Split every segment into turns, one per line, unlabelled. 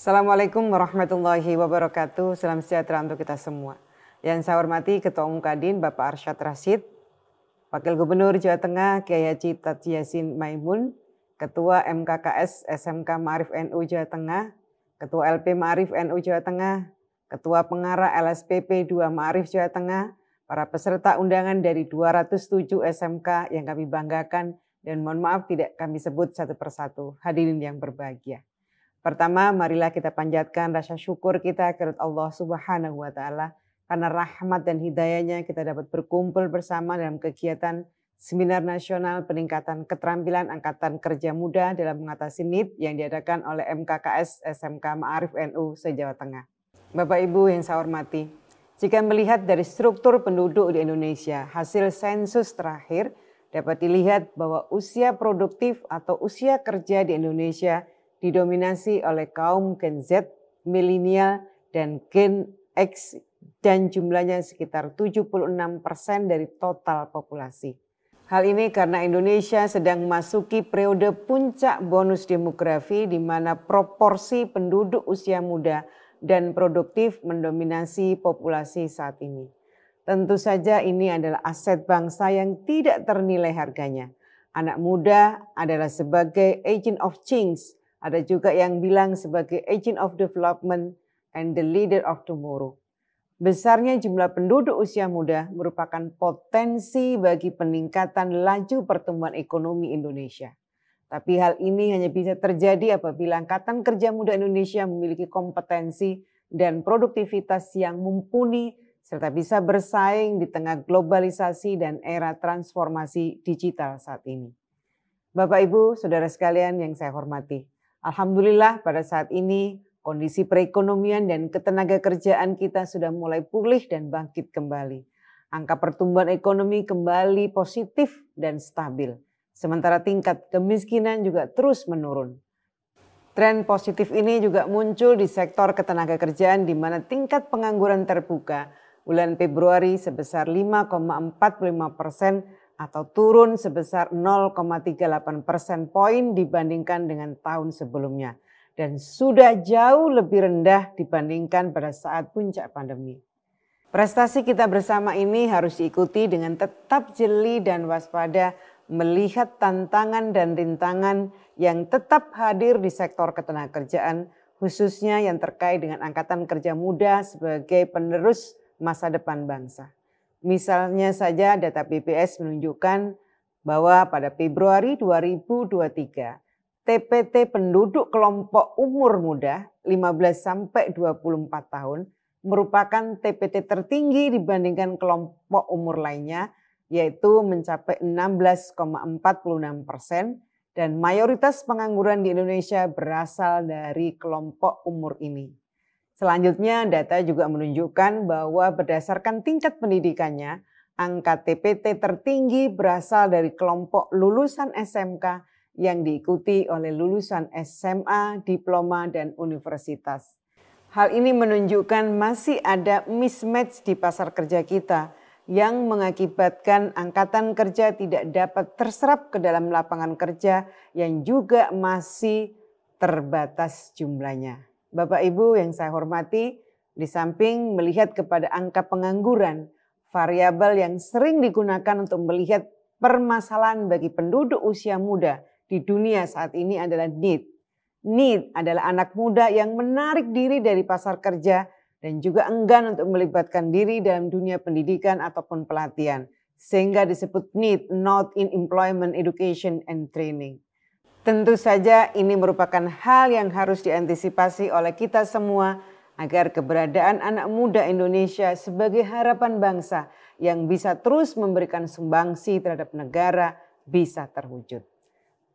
Assalamualaikum warahmatullahi wabarakatuh. Salam sejahtera untuk kita semua. Yang saya hormati Ketua Umum Kadin Bapak Arsyad Rashid, Wakil Gubernur Jawa Tengah Kiai Haji Yasin Maimun, Ketua MKKS SMK Ma'arif NU Jawa Tengah, Ketua LP Ma'arif NU Jawa Tengah, Ketua Pengarah LSPP 2 Ma'arif Jawa Tengah, para peserta undangan dari 207 SMK yang kami banggakan dan mohon maaf tidak kami sebut satu persatu. Hadirin yang berbahagia. Pertama, marilah kita panjatkan rasa syukur kita kepada Allah Subhanahu wa taala karena rahmat dan hidayahnya kita dapat berkumpul bersama dalam kegiatan Seminar Nasional Peningkatan Keterampilan Angkatan Kerja Muda dalam mengatasi need yang diadakan oleh MKKS SMK Ma'arif NU se-Jawa Tengah. Bapak Ibu yang saya hormati, jika melihat dari struktur penduduk di Indonesia, hasil sensus terakhir dapat dilihat bahwa usia produktif atau usia kerja di Indonesia didominasi oleh kaum Gen Z, milenial, dan Gen X dan jumlahnya sekitar 76 persen dari total populasi. Hal ini karena Indonesia sedang memasuki periode puncak bonus demografi di mana proporsi penduduk usia muda dan produktif mendominasi populasi saat ini. Tentu saja ini adalah aset bangsa yang tidak ternilai harganya. Anak muda adalah sebagai agent of change ada juga yang bilang sebagai agent of development and the leader of tomorrow. Besarnya jumlah penduduk usia muda merupakan potensi bagi peningkatan laju pertumbuhan ekonomi Indonesia. Tapi hal ini hanya bisa terjadi apabila Angkatan Kerja Muda Indonesia memiliki kompetensi dan produktivitas yang mumpuni serta bisa bersaing di tengah globalisasi dan era transformasi digital saat ini. Bapak Ibu, Saudara sekalian yang saya hormati, Alhamdulillah pada saat ini kondisi perekonomian dan ketenaga kerjaan kita sudah mulai pulih dan bangkit kembali. Angka pertumbuhan ekonomi kembali positif dan stabil. Sementara tingkat kemiskinan juga terus menurun. Tren positif ini juga muncul di sektor ketenaga kerjaan di mana tingkat pengangguran terbuka bulan Februari sebesar 5,45 persen atau turun sebesar 0,38 persen poin dibandingkan dengan tahun sebelumnya dan sudah jauh lebih rendah dibandingkan pada saat puncak pandemi. Prestasi kita bersama ini harus diikuti dengan tetap jeli dan waspada melihat tantangan dan rintangan yang tetap hadir di sektor ketenagakerjaan khususnya yang terkait dengan angkatan kerja muda sebagai penerus masa depan bangsa. Misalnya saja data BPS menunjukkan bahwa pada Februari 2023, TPT penduduk kelompok umur muda 15 sampai 24 tahun merupakan TPT tertinggi dibandingkan kelompok umur lainnya yaitu mencapai 16,46 persen dan mayoritas pengangguran di Indonesia berasal dari kelompok umur ini. Selanjutnya, data juga menunjukkan bahwa berdasarkan tingkat pendidikannya, angka TPT tertinggi berasal dari kelompok lulusan SMK yang diikuti oleh lulusan SMA, diploma, dan universitas. Hal ini menunjukkan masih ada mismatch di pasar kerja kita yang mengakibatkan angkatan kerja tidak dapat terserap ke dalam lapangan kerja yang juga masih terbatas jumlahnya. Bapak Ibu yang saya hormati, di samping melihat kepada angka pengangguran, variabel yang sering digunakan untuk melihat permasalahan bagi penduduk usia muda di dunia saat ini adalah need. Need adalah anak muda yang menarik diri dari pasar kerja dan juga enggan untuk melibatkan diri dalam dunia pendidikan ataupun pelatihan. Sehingga disebut need, not in employment, education, and training. Tentu saja ini merupakan hal yang harus diantisipasi oleh kita semua agar keberadaan anak muda Indonesia sebagai harapan bangsa yang bisa terus memberikan sumbangsi terhadap negara bisa terwujud.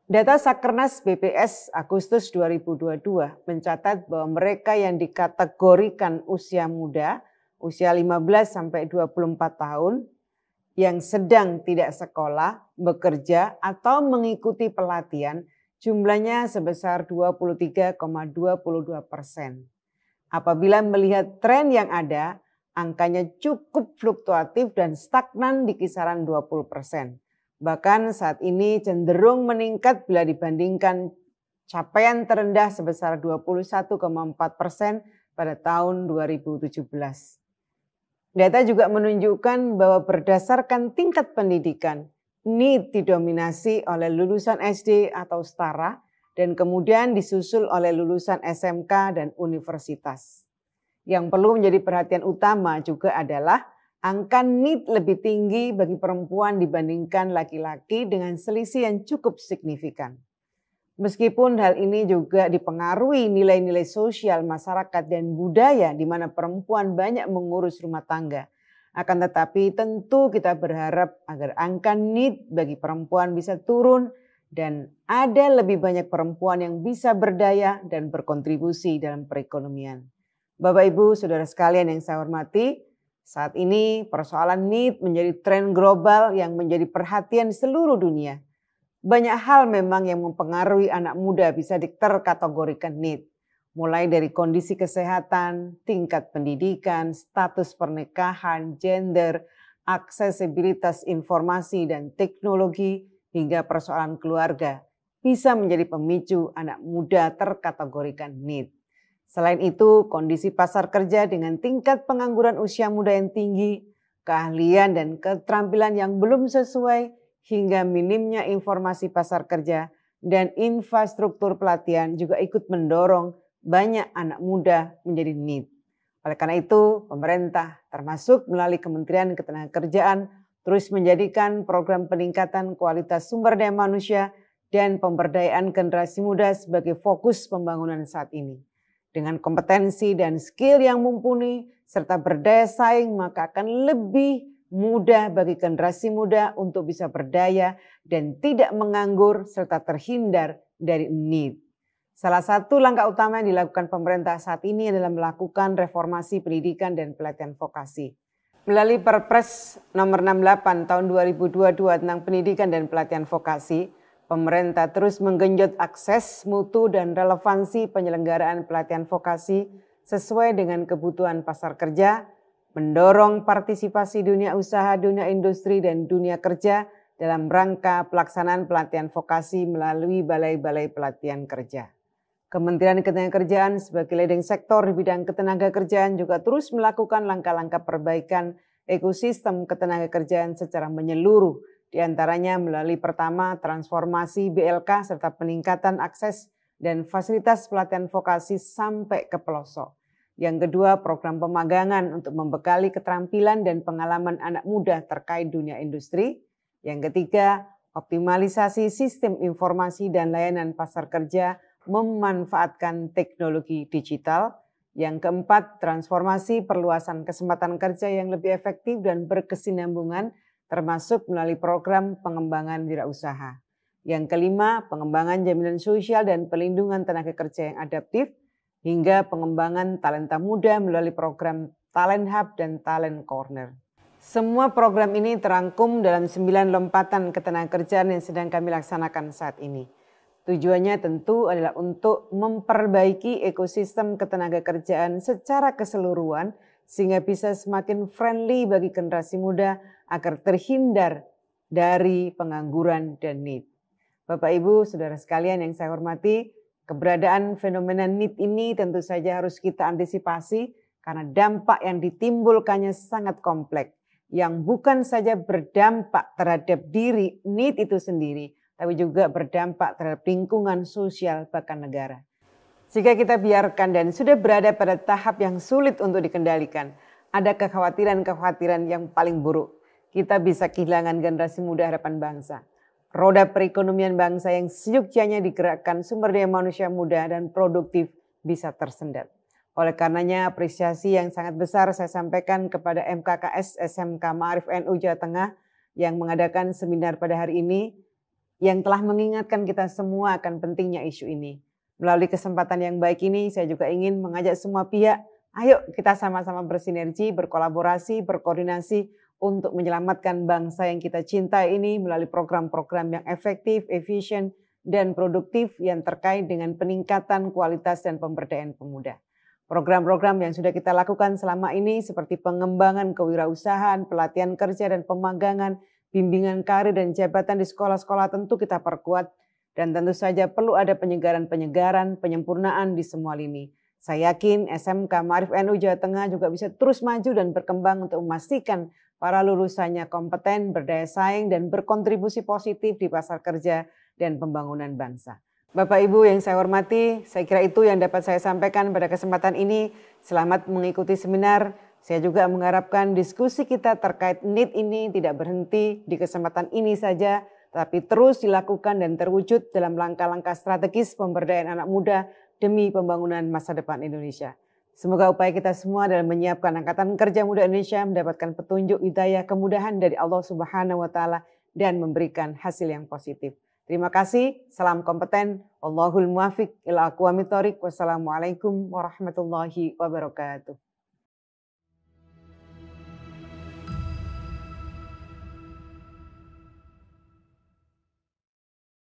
Data Sakernas BPS Agustus 2022 mencatat bahwa mereka yang dikategorikan usia muda, usia 15 sampai 24 tahun yang sedang tidak sekolah, bekerja atau mengikuti pelatihan Jumlahnya sebesar 23,22 persen. Apabila melihat tren yang ada, angkanya cukup fluktuatif dan stagnan di kisaran 20 persen. Bahkan saat ini cenderung meningkat bila dibandingkan capaian terendah sebesar 21,4 persen pada tahun 2017. Data juga menunjukkan bahwa berdasarkan tingkat pendidikan, NEET didominasi oleh lulusan SD atau setara dan kemudian disusul oleh lulusan SMK dan universitas. Yang perlu menjadi perhatian utama juga adalah angka NEET lebih tinggi bagi perempuan dibandingkan laki-laki dengan selisih yang cukup signifikan. Meskipun hal ini juga dipengaruhi nilai-nilai sosial masyarakat dan budaya di mana perempuan banyak mengurus rumah tangga, akan tetapi tentu kita berharap agar angka need bagi perempuan bisa turun dan ada lebih banyak perempuan yang bisa berdaya dan berkontribusi dalam perekonomian. Bapak Ibu, Saudara sekalian yang saya hormati, saat ini persoalan need menjadi tren global yang menjadi perhatian seluruh dunia. Banyak hal memang yang mempengaruhi anak muda bisa diterkategorikan need mulai dari kondisi kesehatan, tingkat pendidikan, status pernikahan, gender, aksesibilitas informasi dan teknologi, hingga persoalan keluarga, bisa menjadi pemicu anak muda terkategorikan NEED. Selain itu, kondisi pasar kerja dengan tingkat pengangguran usia muda yang tinggi, keahlian dan keterampilan yang belum sesuai, hingga minimnya informasi pasar kerja dan infrastruktur pelatihan juga ikut mendorong banyak anak muda menjadi need. Oleh karena itu, pemerintah termasuk melalui Kementerian Ketenagakerjaan terus menjadikan program peningkatan kualitas sumber daya manusia dan pemberdayaan generasi muda sebagai fokus pembangunan saat ini. Dengan kompetensi dan skill yang mumpuni serta berdaya saing maka akan lebih mudah bagi generasi muda untuk bisa berdaya dan tidak menganggur serta terhindar dari need. Salah satu langkah utama yang dilakukan pemerintah saat ini adalah melakukan reformasi pendidikan dan pelatihan vokasi. Melalui Perpres nomor 68 tahun 2022 tentang pendidikan dan pelatihan vokasi, pemerintah terus menggenjot akses, mutu, dan relevansi penyelenggaraan pelatihan vokasi sesuai dengan kebutuhan pasar kerja, mendorong partisipasi dunia usaha, dunia industri, dan dunia kerja dalam rangka pelaksanaan pelatihan vokasi melalui balai-balai pelatihan kerja. Kementerian Ketenagakerjaan sebagai leading sektor di bidang ketenagakerjaan juga terus melakukan langkah-langkah perbaikan ekosistem ketenagakerjaan secara menyeluruh, di antaranya melalui pertama transformasi BLK serta peningkatan akses dan fasilitas pelatihan vokasi sampai ke pelosok. Yang kedua, program pemagangan untuk membekali keterampilan dan pengalaman anak muda terkait dunia industri. Yang ketiga, optimalisasi sistem informasi dan layanan pasar kerja memanfaatkan teknologi digital. Yang keempat, transformasi perluasan kesempatan kerja yang lebih efektif dan berkesinambungan termasuk melalui program pengembangan wirausaha. Yang kelima, pengembangan jaminan sosial dan pelindungan tenaga kerja yang adaptif hingga pengembangan talenta muda melalui program Talent Hub dan Talent Corner. Semua program ini terangkum dalam sembilan lompatan ketenagakerjaan yang sedang kami laksanakan saat ini. Tujuannya tentu adalah untuk memperbaiki ekosistem ketenaga kerjaan secara keseluruhan sehingga bisa semakin friendly bagi generasi muda agar terhindar dari pengangguran dan NEED. Bapak Ibu, Saudara sekalian yang saya hormati, keberadaan fenomena NEED ini tentu saja harus kita antisipasi karena dampak yang ditimbulkannya sangat kompleks yang bukan saja berdampak terhadap diri NEED itu sendiri, tapi juga berdampak terhadap lingkungan sosial bahkan negara. Jika kita biarkan dan sudah berada pada tahap yang sulit untuk dikendalikan, ada kekhawatiran-kekhawatiran yang paling buruk. Kita bisa kehilangan generasi muda harapan bangsa. Roda perekonomian bangsa yang seyogyanya digerakkan sumber daya manusia muda dan produktif bisa tersendat. Oleh karenanya apresiasi yang sangat besar saya sampaikan kepada MKKS SMK Ma'arif NU Jawa Tengah yang mengadakan seminar pada hari ini yang telah mengingatkan kita semua akan pentingnya isu ini. Melalui kesempatan yang baik ini, saya juga ingin mengajak semua pihak, ayo kita sama-sama bersinergi, berkolaborasi, berkoordinasi untuk menyelamatkan bangsa yang kita cintai ini melalui program-program yang efektif, efisien, dan produktif yang terkait dengan peningkatan kualitas dan pemberdayaan pemuda. Program-program yang sudah kita lakukan selama ini seperti pengembangan kewirausahaan, pelatihan kerja dan pemagangan bimbingan karir dan jabatan di sekolah-sekolah tentu kita perkuat dan tentu saja perlu ada penyegaran-penyegaran, penyempurnaan di semua lini. Saya yakin SMK Marif NU Jawa Tengah juga bisa terus maju dan berkembang untuk memastikan para lulusannya kompeten, berdaya saing, dan berkontribusi positif di pasar kerja dan pembangunan bangsa. Bapak Ibu yang saya hormati, saya kira itu yang dapat saya sampaikan pada kesempatan ini. Selamat mengikuti seminar saya juga mengharapkan diskusi kita terkait NIT ini tidak berhenti di kesempatan ini saja, tapi terus dilakukan dan terwujud dalam langkah-langkah strategis pemberdayaan anak muda demi pembangunan masa depan Indonesia. Semoga upaya kita semua dalam menyiapkan Angkatan Kerja Muda Indonesia mendapatkan petunjuk hidayah kemudahan dari Allah Subhanahu wa Ta'ala dan memberikan hasil yang positif. Terima kasih, salam kompeten, Allahul muafiq ila aqwamit Wassalamualaikum warahmatullahi wabarakatuh.